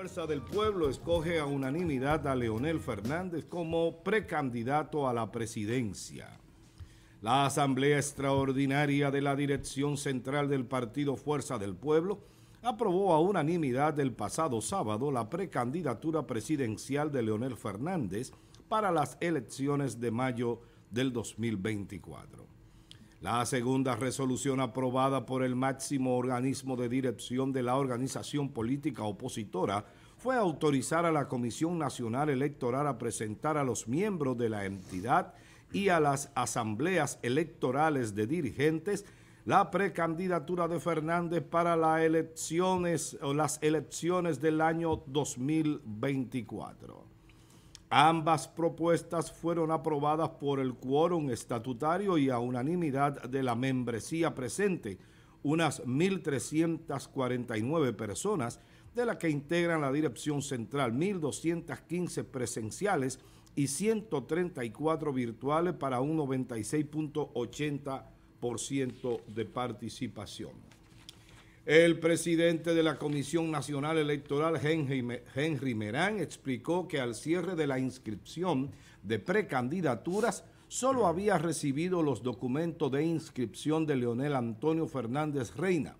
Fuerza del Pueblo escoge a unanimidad a Leonel Fernández como precandidato a la presidencia. La Asamblea Extraordinaria de la Dirección Central del Partido Fuerza del Pueblo aprobó a unanimidad el pasado sábado la precandidatura presidencial de Leonel Fernández para las elecciones de mayo del 2024. La segunda resolución aprobada por el máximo organismo de dirección de la organización política opositora fue autorizar a la Comisión Nacional Electoral a presentar a los miembros de la entidad y a las asambleas electorales de dirigentes la precandidatura de Fernández para las elecciones, del año 2024. Ambas propuestas fueron aprobadas por el quórum estatutario y a unanimidad de la membresía presente, unas 1.349 personas, de las que integran la dirección central, 1.215 presenciales y 134 virtuales para un 96.80% de participación. El presidente de la Comisión Nacional Electoral, Henry, Merán, explicó que al cierre de la inscripción de precandidaturas solo había recibido los documentos de inscripción de Leonel Antonio Fernández Reina,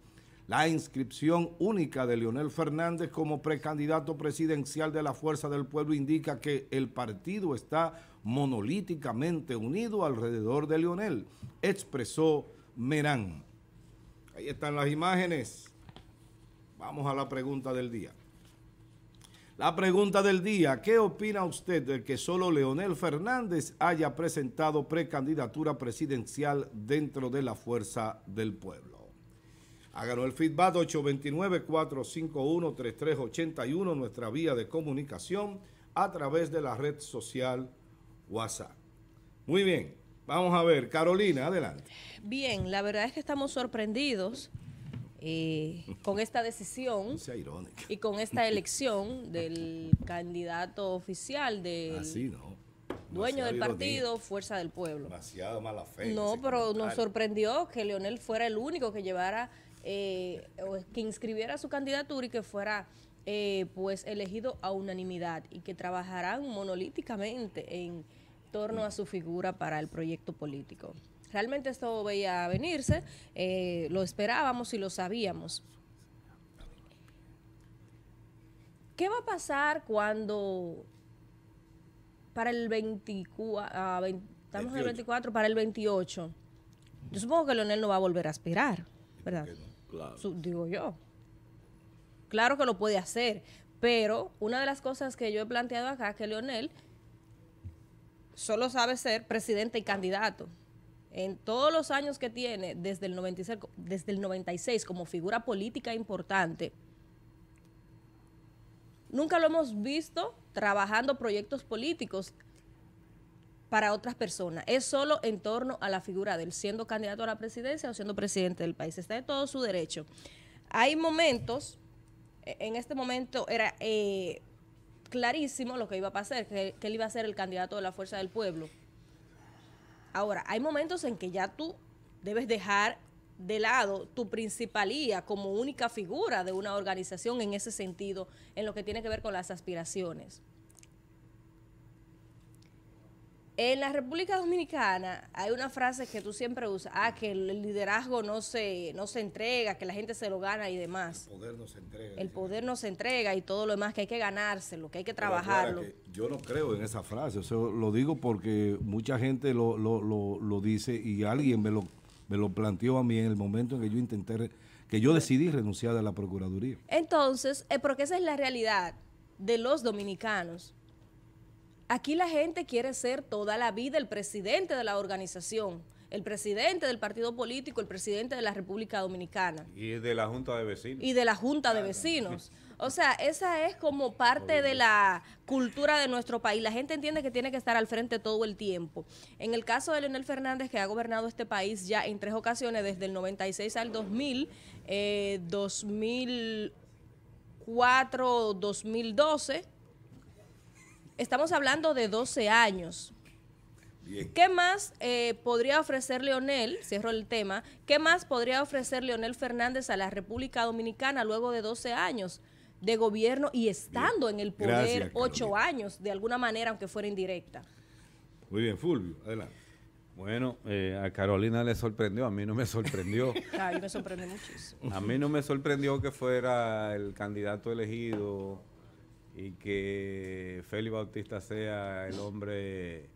la inscripción única de Leonel Fernández como precandidato presidencial de la Fuerza del Pueblo indica que el partido está monolíticamente unido alrededor de Leonel, expresó Merán. Ahí están las imágenes. Vamos a la pregunta del día. La pregunta del día, ¿qué opina usted de que solo Leonel Fernández haya presentado precandidatura presidencial dentro de la Fuerza del Pueblo? Háganos el feedback 829-451-3381, nuestra vía de comunicación a través de la red social WhatsApp. Muy bien. Vamos a ver, Carolina, adelante. Bien, la verdad es que estamos sorprendidos eh, con esta decisión y con esta elección del candidato oficial de dueño del partido Fuerza del Pueblo. Demasiado mala fe. No, pero nos sorprendió que Leonel fuera el único que llevara, eh, que inscribiera su candidatura y que fuera eh, pues elegido a unanimidad y que trabajarán monolíticamente en torno a su figura para el proyecto político. Realmente esto veía venirse, eh, lo esperábamos y lo sabíamos. ¿Qué va a pasar cuando para el 24, ah, estamos en el 24, para el 28? Yo supongo que Leonel no va a volver a aspirar, ¿verdad? digo yo. Claro que lo puede hacer, pero una de las cosas que yo he planteado acá es que Leonel solo sabe ser presidente y candidato. En todos los años que tiene, desde el 96, desde el 96 como figura política importante, nunca lo hemos visto trabajando proyectos políticos para otras personas. Es solo en torno a la figura del siendo candidato a la presidencia o siendo presidente del país. Está de todo su derecho. Hay momentos, e-, en este momento era eh, clarísimo lo que iba a pasar, que, que él iba a ser el candidato de la fuerza del pueblo. Ahora, hay momentos en que ya tú debes dejar de lado tu principalía como única figura de una organización en ese sentido, en lo que tiene que ver con las aspiraciones. En la República Dominicana hay una frase que tú siempre usas, ah, que el liderazgo no se, no se entrega, que la gente se lo gana y demás. El poder no se entrega. El poder no se entrega y todo lo demás, que hay que ganárselo, que hay que trabajarlo. yo no creo en esa frase, o sea, lo digo porque mucha gente lo, dice y alguien me lo, me lo planteó a mí en el momento en que yo intenté, que yo decidí renunciar a la Procuraduría. Entonces, eh, porque esa es la realidad de los dominicanos Aquí la gente quiere ser toda la vida el presidente de la organización, el presidente del partido político, el presidente de la República Dominicana. Y de la Junta de Vecinos. Y de la Junta de Vecinos. O sea, esa es como parte de la cultura de nuestro país. La gente entiende que tiene que estar al frente todo el tiempo. En el caso de Leonel Fernández, que ha gobernado este país ya en tres ocasiones, desde el 96 al 2000, 2004, 2012 Estamos hablando de 12 años. ¿Qué más eh, podría ofrecer Leonel, cierro el tema, qué más podría ofrecer Leonel Fernández a la República Dominicana luego de 12 años de gobierno y estando en el poder ocho años, de alguna manera, aunque fuera indirecta? Muy bien, Fulvio, adelante. Bueno, eh, a Carolina le sorprendió, a mí no me sorprendió. a mí me sorprendió muchísimo. A mí no me sorprendió que fuera el candidato elegido y que Félix Bautista sea el hombre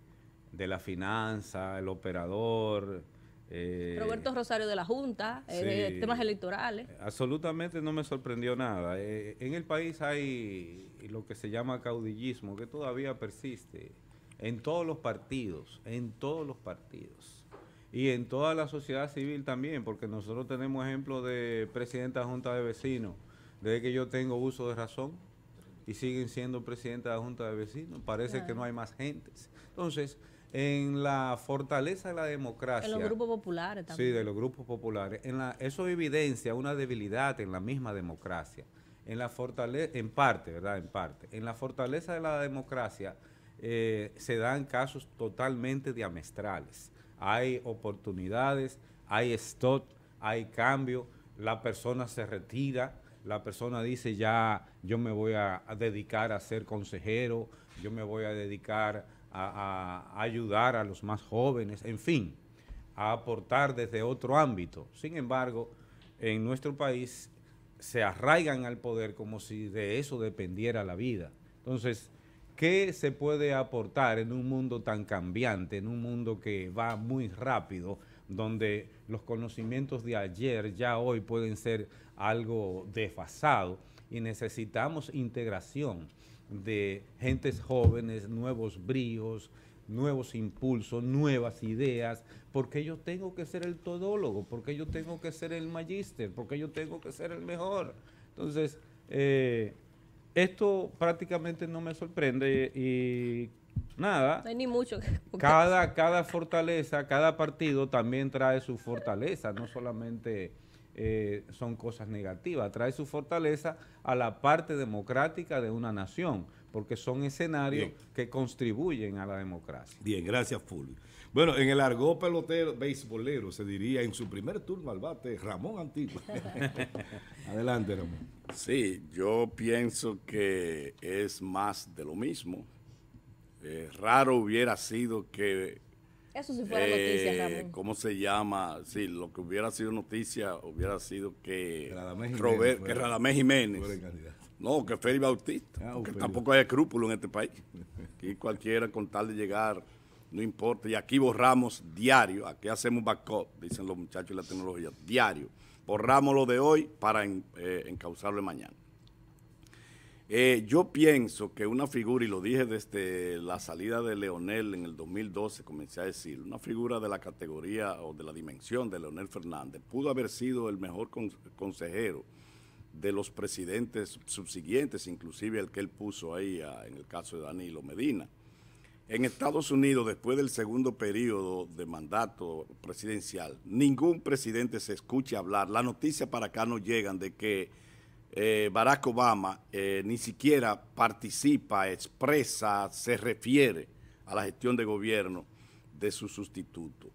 de la finanza, el operador. Eh, Roberto Rosario de la Junta, eh, de temas electorales. Absolutamente no me sorprendió nada. Eh, en el país hay lo que se llama caudillismo, que todavía persiste en todos los partidos, en todos los partidos. Y en toda la sociedad civil también, porque nosotros tenemos ejemplo de presidenta de Junta de Vecinos, desde que yo tengo uso de razón, y siguen siendo presidentes de la Junta de Vecinos. Parece que no hay más gentes. Entonces, en la fortaleza de la democracia. En los grupos populares también. Sí, de los grupos populares. eso evidencia una debilidad en la misma democracia. En la fortaleza, en parte, ¿verdad? En parte. En la fortaleza de la democracia eh, se dan casos totalmente diamestrales. Hay oportunidades, hay stop, hay cambio, la persona se retira, la persona dice ya yo me voy a, dedicar a ser consejero, yo me voy a dedicar a, ayudar a los más jóvenes, en fin, a aportar desde otro ámbito. Sin embargo, en nuestro país se arraigan al poder como si de eso dependiera la vida. Entonces, ¿qué se puede aportar en un mundo tan cambiante, en un mundo que va muy rápido? donde los conocimientos de ayer ya hoy pueden ser algo desfasado y necesitamos integración de gentes jóvenes, nuevos bríos, nuevos impulsos, nuevas ideas, porque yo tengo que ser el todólogo, porque yo tengo que ser el magíster, porque yo tengo que ser el mejor. Entonces, eh, esto prácticamente no me sorprende y nada. cada, cada fortaleza, cada partido también trae su fortaleza, no solamente eh, son cosas negativas, trae su fortaleza a la parte democrática de una nación, porque son escenarios que contribuyen a la democracia. Bien, gracias, Fulvio. Bueno, en el argó pelotero, beisbolero, se diría en su primer turno al bate, Ramón Antigua Adelante, Ramón. Sí, yo pienso que es más de lo mismo eh, raro hubiera sido que... Eso sí fuera noticia, eh, ¿Cómo se llama? Sí, lo que hubiera sido noticia hubiera sido que Radamés Jiménez, que Radamés Jiménez no, que Félix Bautista, ah, que tampoco hay escrúpulos en este país. que cualquiera con tal de llegar, no importa. Y aquí borramos diario, aquí hacemos backup, dicen los muchachos de la tecnología, diario. Borramos lo de hoy para eh, encauzarlo mañana. Eh, yo pienso que una figura, y lo dije desde la salida de Leonel en el 2012, comencé a decir, una figura de la categoría o de la dimensión de Leonel Fernández pudo haber sido el mejor consejero de los presidentes subsiguientes, inclusive el que él puso ahí en el caso de Danilo Medina. En Estados Unidos, después del segundo periodo de mandato presidencial, ningún presidente se escucha hablar. la noticia para acá no llegan de que eh, Barack Obama eh, ni siquiera participa, expresa, se refiere a la gestión de gobierno de su sustituto.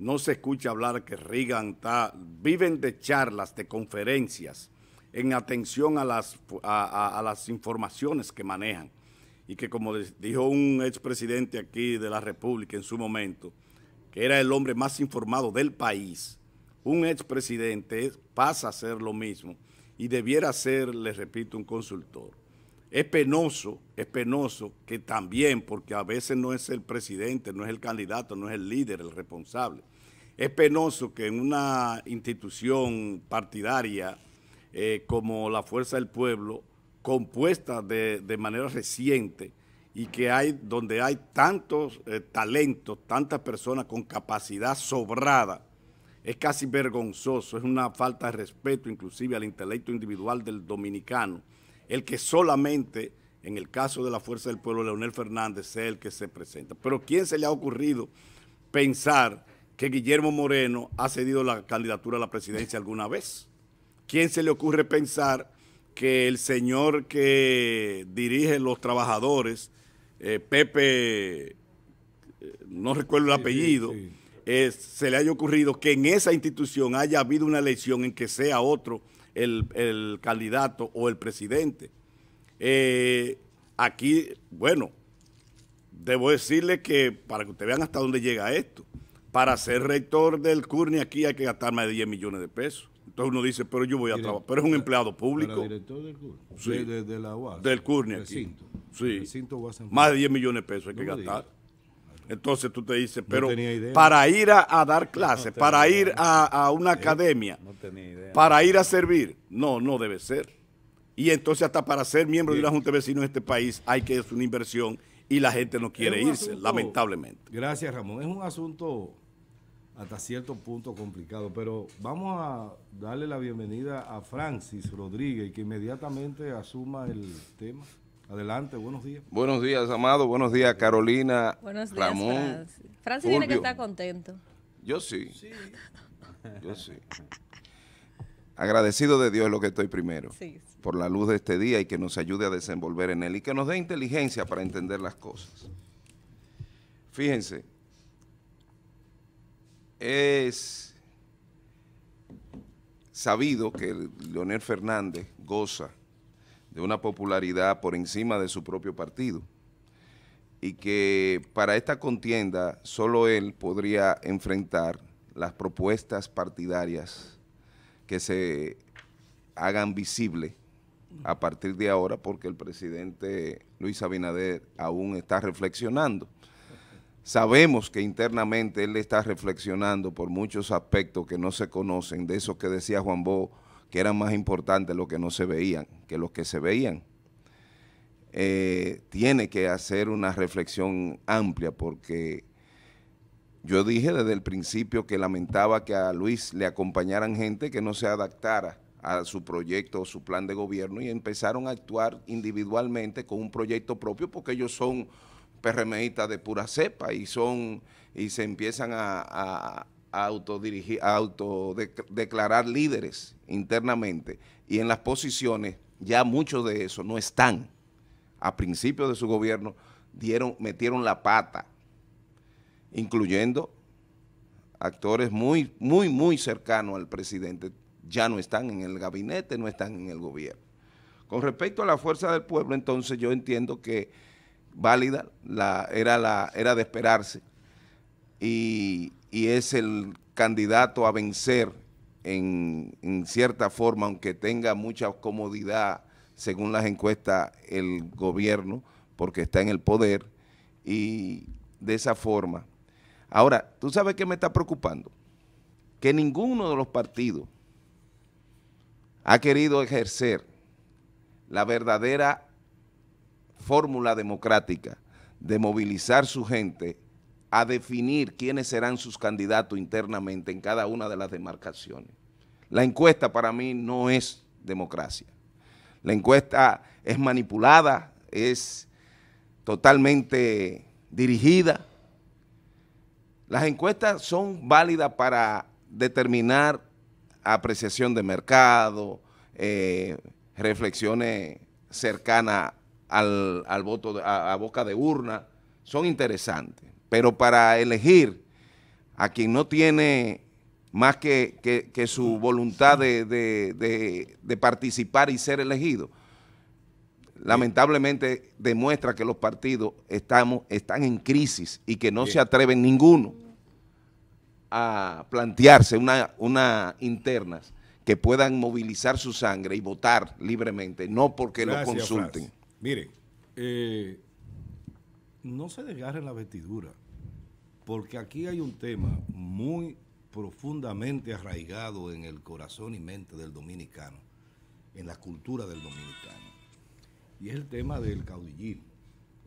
No se escucha hablar que Reagan está, viven de charlas, de conferencias, en atención a a, a las informaciones que manejan. Y que como dijo un expresidente aquí de la República en su momento, que era el hombre más informado del país, un expresidente pasa a ser lo mismo y debiera ser, les repito, un consultor. Es penoso, es penoso que también, porque a veces no es el presidente, no es el candidato, no es el líder, el responsable. Es penoso que en una institución partidaria eh, como la Fuerza del Pueblo, compuesta de, manera reciente, y que hay donde hay tantos eh, talentos, tantas personas con capacidad sobrada es casi vergonzoso, es una falta de respeto inclusive al intelecto individual del dominicano, el que solamente, en el caso de la Fuerza del Pueblo, Leonel Fernández, sea el que se presenta. Pero ¿quién se le ha ocurrido pensar que Guillermo Moreno ha cedido la candidatura a la presidencia alguna vez? ¿Quién se le ocurre pensar que el señor que dirige los trabajadores, eh, Pepe, eh, no recuerdo el apellido, eh, se le haya ocurrido que en esa institución haya habido una elección en que sea otro el, candidato o el presidente. Eh, aquí, bueno, debo decirle que, para que ustedes vean hasta dónde llega esto, para ser rector del CURNI aquí hay que gastar más de 10 millones de pesos. Entonces uno dice, pero yo voy a trabajar, pero es un empleado público. director del CURNI. Sí, de, la UAS, Del CURNI aquí. sí. más de 10 millones de pesos hay que gastar. Entonces tú te dices, pero para ir a, dar clases, para ir a, una academia, para ir a servir, no, no debe ser. Y entonces hasta para ser miembro de una Junta de Vecinos en este país hay que hacer una inversión y la gente no quiere irse, lamentablemente. Gracias, Ramón. Es un asunto hasta cierto punto complicado, pero vamos a darle la bienvenida a Francis Rodríguez, que inmediatamente asuma el tema. Adelante, buenos días. Buenos días, Amado. Buenos días, Carolina. Buenos días, Ramón. Francis tiene que estar contento. Yo sí. Yo sí. Agradecido de Dios es lo que estoy primero. Sí, Por la luz de este día y que nos ayude a desenvolver en él y que nos dé inteligencia para entender las cosas. Fíjense. Es sabido que Leonel Fernández goza de una popularidad por encima de su propio partido y que para esta contienda solo él podría enfrentar las propuestas partidarias que se hagan visible a partir de ahora porque el presidente Luis Abinader aún está reflexionando. Sabemos que internamente él está reflexionando por muchos aspectos que no se conocen, de eso que decía Juan Bó que eran más importantes los que no se veían que los que se veían. Eh, tiene que hacer una reflexión amplia porque yo dije desde el principio que lamentaba que a Luis le acompañaran gente que no se adaptara a su proyecto o su plan de gobierno y empezaron a actuar individualmente con un proyecto propio porque ellos son PRMistas de pura cepa y son y se empiezan a, autodirigir, autodeclarar líderes internamente y en las posiciones ya muchos de esos no están. A principios de su gobierno dieron, metieron la pata, incluyendo actores muy, muy, muy cercanos al presidente, ya no están en el gabinete, no están en el gobierno. Con respecto a la fuerza del pueblo, entonces yo entiendo que válida la, era, la, era de esperarse y, y es el candidato a vencer en, cierta forma, aunque tenga mucha comodidad según las encuestas el gobierno, porque está en el poder, y de esa forma. Ahora, ¿tú sabes qué me está preocupando? Que ninguno de los partidos ha querido ejercer la verdadera fórmula democrática de movilizar su gente a definir quiénes serán sus candidatos internamente en cada una de las demarcaciones. La encuesta para mí no es democracia. La encuesta es manipulada, es totalmente dirigida. Las encuestas son válidas para determinar apreciación de mercado, eh, reflexiones cercanas al, voto a boca de urna, son interesantes pero para elegir a quien no tiene más que, su voluntad de, participar y ser elegido, lamentablemente demuestra que los partidos estamos, están en crisis y que no se atreven ninguno a plantearse una, una internas que puedan movilizar su sangre y votar libremente, no porque lo consulten. Miren. Eh, no se desgarren la vestidura, porque aquí hay un tema muy profundamente arraigado en el corazón y mente del dominicano, en la cultura del dominicano. Y es el tema del caudillismo,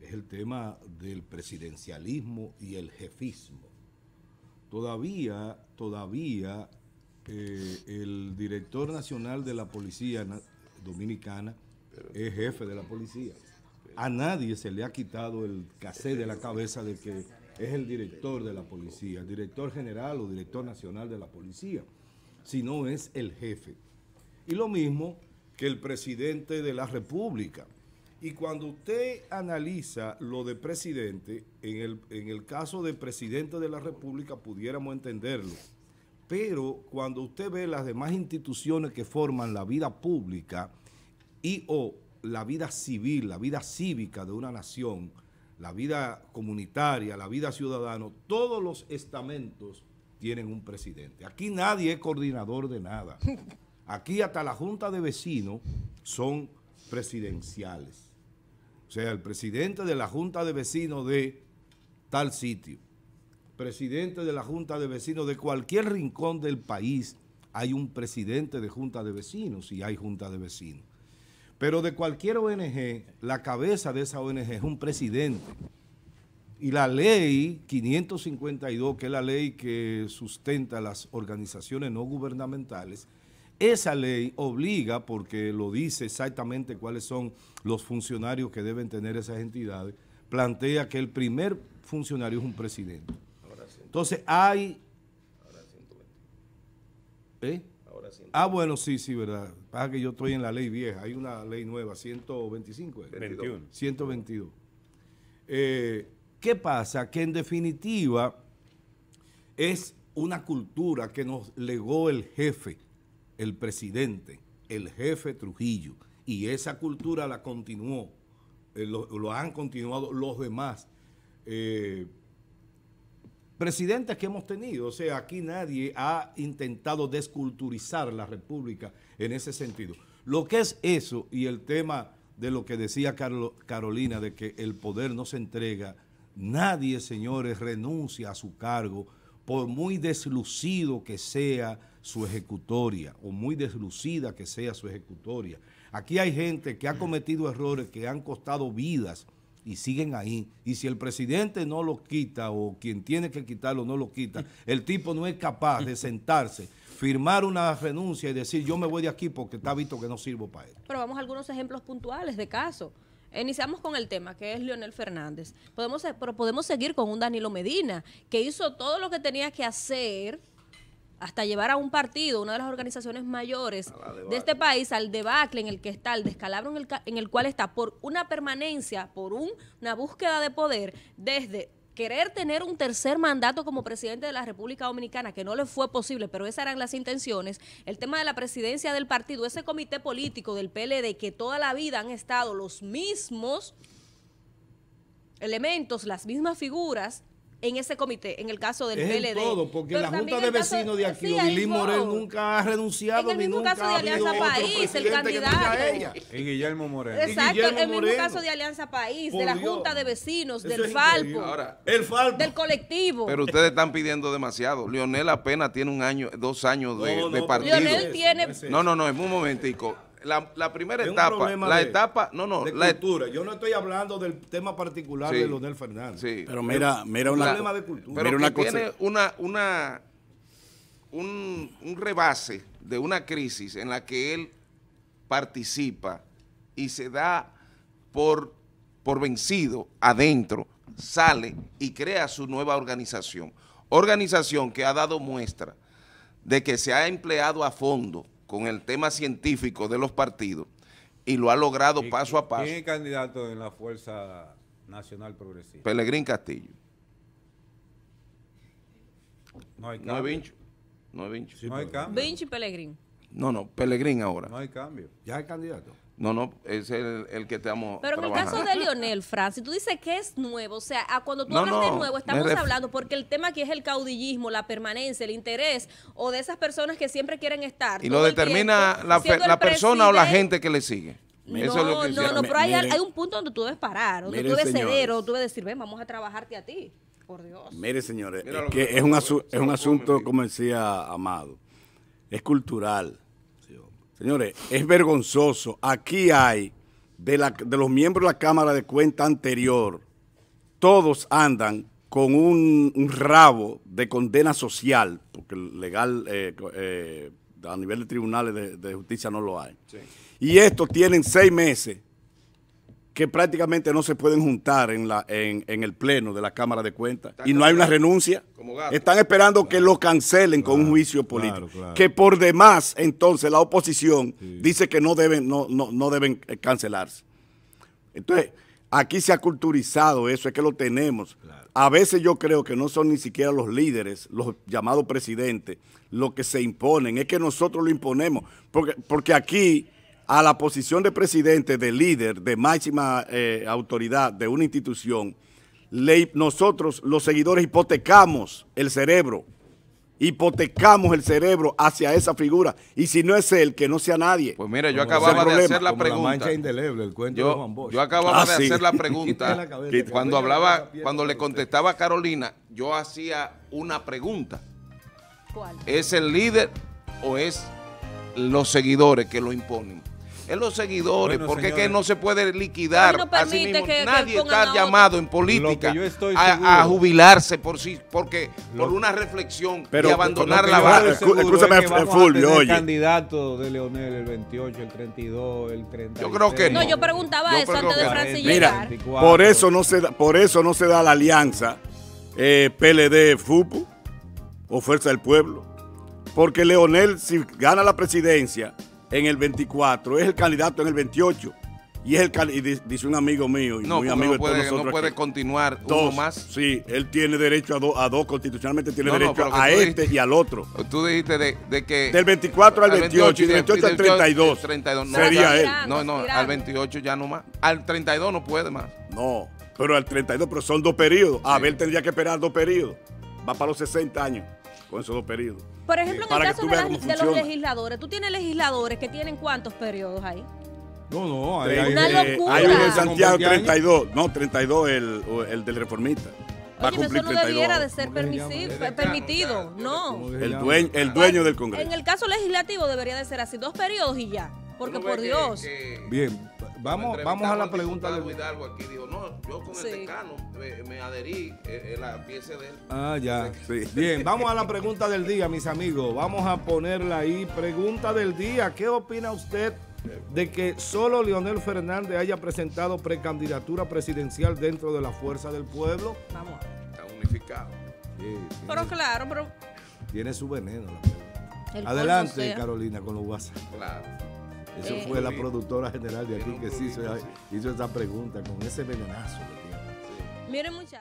es el tema del presidencialismo y el jefismo. Todavía, todavía eh, el director nacional de la policía dominicana es jefe de la policía a nadie se le ha quitado el cassé de la cabeza de que es el director de la policía, el director general o director nacional de la policía, sino es el jefe. Y lo mismo que el presidente de la República. Y cuando usted analiza lo de presidente, en el, en el caso de presidente de la República pudiéramos entenderlo. Pero cuando usted ve las demás instituciones que forman la vida pública y o la vida civil, la vida cívica de una nación, la vida comunitaria, la vida ciudadana, todos los estamentos tienen un presidente. Aquí nadie es coordinador de nada. Aquí hasta la junta de vecinos son presidenciales. O sea, el presidente de la junta de vecinos de tal sitio, presidente de la junta de vecinos de cualquier rincón del país, hay un presidente de junta de vecinos y hay junta de vecinos. Pero de cualquier ONG, la cabeza de esa ONG es un presidente. Y la ley 552, que es la ley que sustenta las organizaciones no gubernamentales, esa ley obliga, porque lo dice exactamente cuáles son los funcionarios que deben tener esas entidades, plantea que el primer funcionario es un presidente. Entonces hay... ¿eh? Ah, bueno, sí, sí, verdad. Pasa que yo estoy en la ley vieja. Hay una ley nueva, 125. 21. 122. ¿Qué pasa? Que en definitiva es una cultura que nos legó el jefe, el presidente, el jefe Trujillo. Y esa cultura la continuó, eh, lo, han continuado los demás. Eh, presidentes que hemos tenido. O sea, aquí nadie ha intentado desculturizar la República en ese sentido. Lo que es eso y el tema de lo que decía Carolina, de que el poder no se entrega, nadie, señores, renuncia a su cargo, por muy deslucido que sea su ejecutoria, o muy deslucida que sea su ejecutoria. Aquí hay gente que ha cometido errores que han costado vidas, y siguen ahí. Y si el presidente no lo quita o quien tiene que quitarlo no lo quita, el tipo no es capaz de sentarse, firmar una renuncia y decir yo me voy de aquí porque está visto que no sirvo para esto. Pero vamos a algunos ejemplos puntuales de casos. Iniciamos con el tema, que es Leonel Fernández. Podemos, pero podemos seguir con un Danilo Medina, que hizo todo lo que tenía que hacer hasta llevar a un partido, una de las organizaciones mayores ah, de este país, al debacle en el que está, al descalabro en el, en el cual está, por una permanencia, por una búsqueda de poder desde querer tener un tercer mandato como presidente de la República Dominicana, que no le fue posible, pero esas eran las intenciones, el tema de la presidencia del partido, ese comité político del PLD, que toda la vida han estado los mismos elementos, las mismas figuras, en ese comité, en el caso del es PLD. todo, porque Pero la Junta de Vecinos de aquí, sí, Morel nunca ha renunciado. En el mismo caso de Alianza País, el candidato. En Guillermo Morel. Exacto, en el mismo caso de Alianza País, de la Junta de Vecinos, del Falpo, Ahora, el Falpo, del colectivo. Pero ustedes están pidiendo demasiado. Leonel apenas tiene un año, dos años de, partido. lionel tiene... No, no, no, es un momentico la, primera etapa, la etapa, no, no, la cultura. Yo no estoy hablando del tema particular de Leonel Fernández. pero mira, mira un problema de cultura. Pero una tiene una, un, rebase de una crisis en la que él participa y se da por, por vencido adentro, sale y crea su nueva organización. Organización que ha dado muestra de que se ha empleado a fondo con el tema científico de los partidos y lo ha logrado paso a paso. ¿Quién es candidato en la Fuerza Nacional Progresista? Pelegrín Castillo. No hay cambio. No hay Vincho. No hay Vincho. no hay cambio. Vincho y Pelegrín. No, no, Pelegrín ahora. No hay cambio. Ya hay candidato. No, no, es el, el que amo. Pero en el caso de Lionel, si tú dices que es nuevo. O sea, cuando tú hablas de nuevo, estamos hablando porque el tema aquí es el caudillismo, la permanencia, el interés o de esas personas que siempre quieren estar. Y lo determina la, persona o la gente que le sigue. No, Eso es lo que no, no, pero hay, un punto donde tú debes parar, donde tú debes ceder o tú debes decir, ven, vamos a trabajarte a ti. Por Dios. Mire, señores, es, un, es un asunto, como decía Amado, es cultural Señores, es vergonzoso. Aquí hay, de, los miembros de la Cámara de Cuenta anterior, todos andan con un, rabo de condena social, porque legal eh, eh, a nivel de tribunales de, justicia no lo hay. Y estos tienen seis meses que prácticamente no se pueden juntar en, la, en, el pleno de la Cámara de Cuentas y no hay una renuncia. Están esperando que lo cancelen con un juicio político. que por demás, entonces, la oposición dice que no deben, no, no, deben eh, cancelarse. Entonces, aquí se ha culturizado eso, es que lo tenemos. A veces yo creo que no son ni siquiera los líderes, los llamados presidentes, los que se imponen. Es que nosotros lo imponemos. Porque, porque aquí a la posición de presidente, de líder, de máxima eh, autoridad de una institución, nosotros los seguidores hipotecamos el cerebro, hipotecamos el cerebro hacia esa figura. Y si no es él, que no sea nadie. Pues mira, yo acababa de hacer la pregunta. yo, acababa ah, de hacer la pregunta. cuando hablaba, cuando le contestaba a Carolina, yo hacía una pregunta. ¿Cuál? ¿Es el líder o es los seguidores que lo imponen? es los seguidores, porque es que no se puede liquidar. Así mismo, nadie está llamado en política a, a, jubilarse por sí, porque por una reflexión y abandonar la base Escúchame, es que Fulvio, oye. candidato de Leonel el 28, el 32, el 30. Yo creo que no. no yo preguntaba eso antes de Francis Mira, por eso no se da, por eso no se da la alianza eh, PLD FUPU o Fuerza del Pueblo, porque Leonel si gana la presidencia en el 24, es el candidato en el 28, y es el dice un amigo mío, y no, muy amigo puede, no puede continuar uno más. Sí, él tiene derecho a, a dos, constitucionalmente tiene derecho a este y al otro. Tú dijiste de, que. Del 24 al 28, y del 28 al 32. sería él. No, no, al 28 ya no más. Al 32 no puede más. No, pero al 32, pero son dos periodos. Sí. Abel tendría que esperar dos periodos. Va para los 60 años con esos dos periodos. Por ejemplo, en el caso de, los legisladores, ¿tú tienes legisladores que tienen cuántos periodos ahí? No, no, hay, una uno en Santiago 32, no, 32 el, del reformista. Va Oye, no debiera de ser eh, permitido, no. El ah, dueño, del Congreso. En el caso legislativo debería de ser así, dos periodos y ya, porque por Dios. Bien, vamos, vamos a la pregunta de yo con el este decano me, adherí a eh, eh, la pieza de Ah, ya. Bien, vamos a la pregunta del día, mis amigos. Vamos a ponerla ahí. Pregunta del día. ¿Qué opina usted de que solo Leonel Fernández haya presentado precandidatura presidencial dentro de la fuerza del pueblo? Vamos. Está unificado. pero claro, pero... Tiene su veneno Adelante, Carolina, con los WhatsApp. Claro. Eso eh, fue la eh, productora general de aquí que sí hizo, esa pregunta con ese venenazo Miren muchachos.